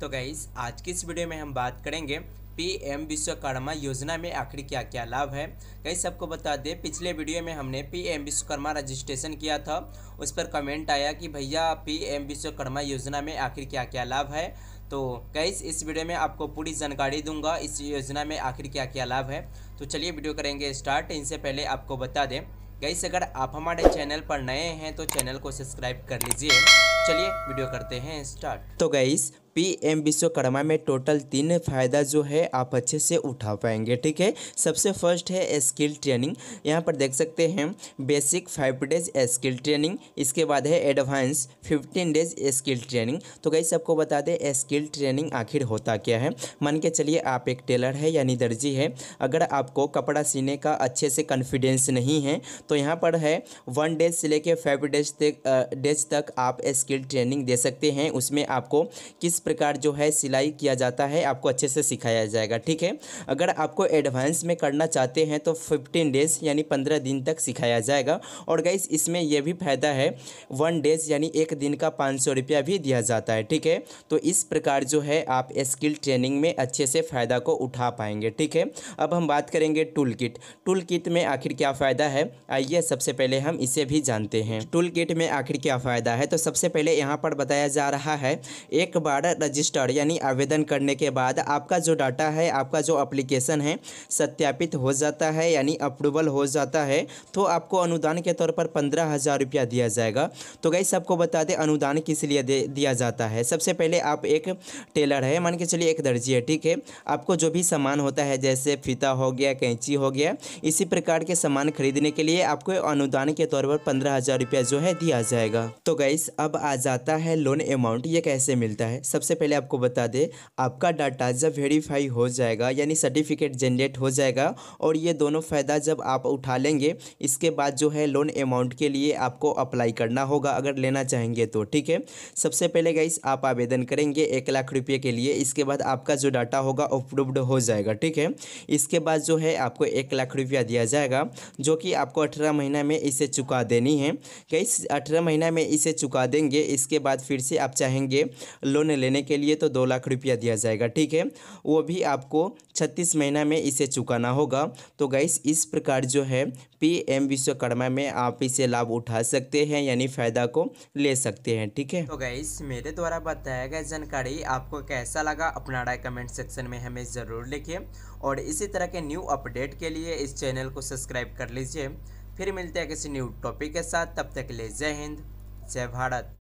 तो गाइज़ आज की इस वीडियो में हम बात करेंगे पी एम विश्वकर्मा योजना में आखिर क्या क्या लाभ है कई सबको बता दें पिछले वीडियो में हमने पी एम विश्वकर्मा रजिस्ट्रेशन किया था उस पर कमेंट आया कि भैया पी एम विश्वकर्मा योजना में आखिर क्या क्या लाभ है तो कैस इस वीडियो में आपको पूरी जानकारी दूंगा इस योजना में आखिर क्या क्या लाभ है तो चलिए वीडियो करेंगे स्टार्ट इनसे पहले आपको बता दें गैस अगर आप हमारे चैनल पर नए हैं तो चैनल को सब्सक्राइब कर लीजिए चलिए वीडियो करते हैं स्टार्ट तो गाइस पी एम विश्वकर्मा में टोटल तीन फ़ायदा जो है आप अच्छे से उठा पाएंगे ठीक है सबसे फर्स्ट है स्किल ट्रेनिंग यहाँ पर देख सकते हैं basic five days skill training इसके बाद है advance fifteen days skill training तो गई सबको बता दें स्किल ट्रेनिंग आखिर होता क्या है मान के चलिए आप एक टेलर है यानी दर्जी है अगर आपको कपड़ा सीने का अच्छे से कॉन्फिडेंस नहीं है तो यहाँ पर है वन डेज से लेकर फाइव डेज तक डेज तक आप स्किल डिटेल ट्रेनिंग दे सकते हैं उसमें आपको किस प्रकार जो है सिलाई किया जाता है आपको अच्छे से सिखाया जाएगा ठीक है अगर आपको एडवांस में करना चाहते हैं तो फिफ्टीन डेज़ यानी पंद्रह दिन तक सिखाया जाएगा और गाइस इसमें यह भी फायदा है वन डेज़ यानी एक दिन का पाँच सौ रुपया भी दिया जाता है ठीक है तो इस प्रकार जो है आप स्किल ट्रेनिंग में अच्छे से फ़ायदा को उठा पाएंगे ठीक है अब हम बात करेंगे टूल किट टूल किट में आखिर क्या फ़ायदा है आइए सबसे पहले हम इसे भी जानते हैं टूल किट में आखिर क्या फ़ायदा है तो सबसे पहले यहाँ पर बताया जा रहा है एक बार रजिस्टर्ड यानी आवेदन करने के बाद आपका जो डाटा है आपका जो अप्लीकेशन है सत्यापित हो जाता है यानी अप्रूवल हो जाता है तो आपको अनुदान के तौर पर पंद्रह हज़ार रुपया दिया जाएगा तो गई सबको बता दें अनुदान किस लिए दिया जाता है सबसे पहले आप एक टेलर है मान के चलिए एक दर्जी है ठीक है आपको जो भी सामान होता है जैसे फीता हो गया कैंची हो गया इसी प्रकार के सामान खरीदने के लिए आपको अनुदान के तौर पर पंद्रह हज़ार रुपया जो है दिया जाएगा तो गई अब आ जाता है लोन अमाउंट ये कैसे मिलता है सबसे पहले आपको बता दें आपका डाटा जब वेरीफाई हो जाएगा यानी सर्टिफिकेट जनरेट हो जाएगा और ये दोनों फ़ायदा जब आप उठा लेंगे इसके बाद जो है लोन अमाउंट के लिए आपको अप्लाई करना होगा अगर लेना चाहेंगे तो ठीक है सबसे पहले गाइस आप आवेदन करेंगे एक लाख रुपये के लिए इसके बाद आपका जो डाटा होगा अप्रूव्ड हो जाएगा ठीक है इसके बाद जो है आपको एक लाख रुपया दिया जाएगा जो कि आपको अठारह महीना में इसे चुका देनी है गाइस अठारह महीना में इसे चुका देंगे करेंगे इसके बाद फिर से आप चाहेंगे लोन लेने के लिए तो दो लाख रुपया दिया जाएगा ठीक है वो भी आपको छत्तीस महीना में इसे चुकाना होगा तो गाइस इस प्रकार जो है पी एम विश्वकर्मा में आप इसे लाभ उठा सकते हैं यानी फ़ायदा को ले सकते हैं ठीक है तो गाइस मेरे द्वारा बताया गया जानकारी आपको कैसा लगा अपना राय कमेंट सेक्शन में हमें ज़रूर लिखिए और इसी तरह के न्यू अपडेट के लिए इस चैनल को सब्सक्राइब कर लीजिए फिर मिलते हैं किसी न्यू टॉपिक के साथ तब तक ले जय हिंद जय भारत